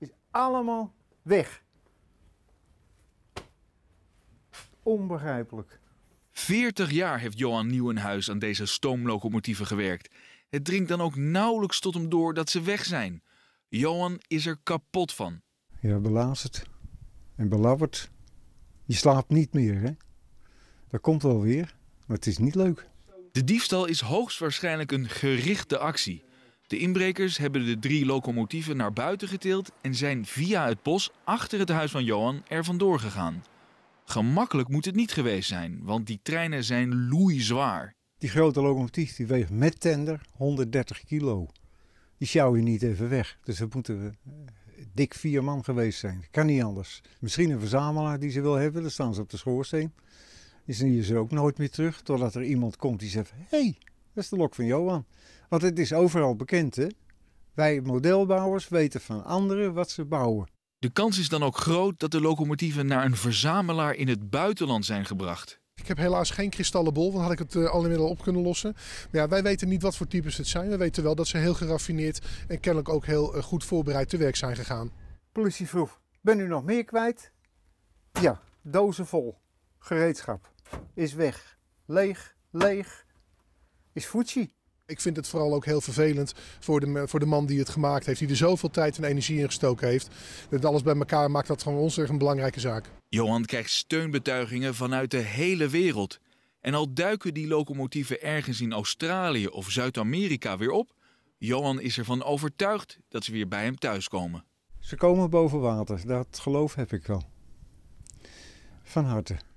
is allemaal weg. Onbegrijpelijk. 40 jaar heeft Johan Nieuwenhuis aan deze stoomlocomotieven gewerkt. Het dringt dan ook nauwelijks tot hem door dat ze weg zijn. Johan is er kapot van. Ja, belazerd en belabberd. Je slaapt niet meer, hè? Dat komt wel weer, maar het is niet leuk. De diefstal is hoogstwaarschijnlijk een gerichte actie. De inbrekers hebben de drie locomotieven naar buiten geteeld en zijn via het bos achter het huis van Johan er vandoor gegaan. Gemakkelijk moet het niet geweest zijn, want die treinen zijn loeizwaar. Die grote locomotief die weegt met tender 130 kilo. Die sjouw je niet even weg. Dus dat moeten we eh, dik vier man geweest zijn. Kan niet anders. Misschien een verzamelaar die ze wil hebben, dan staan ze op de schoorsteen. Die zien ze ook nooit meer terug, totdat er iemand komt die zegt: hey, dat is de lok van Johan. Want het is overal bekend, hè? Wij modelbouwers weten van anderen wat ze bouwen. De kans is dan ook groot dat de locomotieven naar een verzamelaar in het buitenland zijn gebracht. Ik heb helaas geen kristallenbol, want dan had ik het eh, al inmiddels op kunnen lossen. Maar ja, wij weten niet wat voor types het zijn. We weten wel dat ze heel geraffineerd en kennelijk ook heel eh, goed voorbereid te werk zijn gegaan. Politie vroeg, ben u nog meer kwijt? Ja, dozen vol. Gereedschap. Is weg. Leeg, leeg. Is Fuji. Ik vind het vooral ook heel vervelend voor de, voor de man die het gemaakt heeft. Die er zoveel tijd en energie in gestoken heeft. Dat alles bij elkaar maakt dat gewoon ons een belangrijke zaak. Johan krijgt steunbetuigingen vanuit de hele wereld. En al duiken die locomotieven ergens in Australië of Zuid-Amerika weer op... Johan is ervan overtuigd dat ze weer bij hem thuiskomen. Ze komen boven water, dat geloof heb ik wel. Van harte.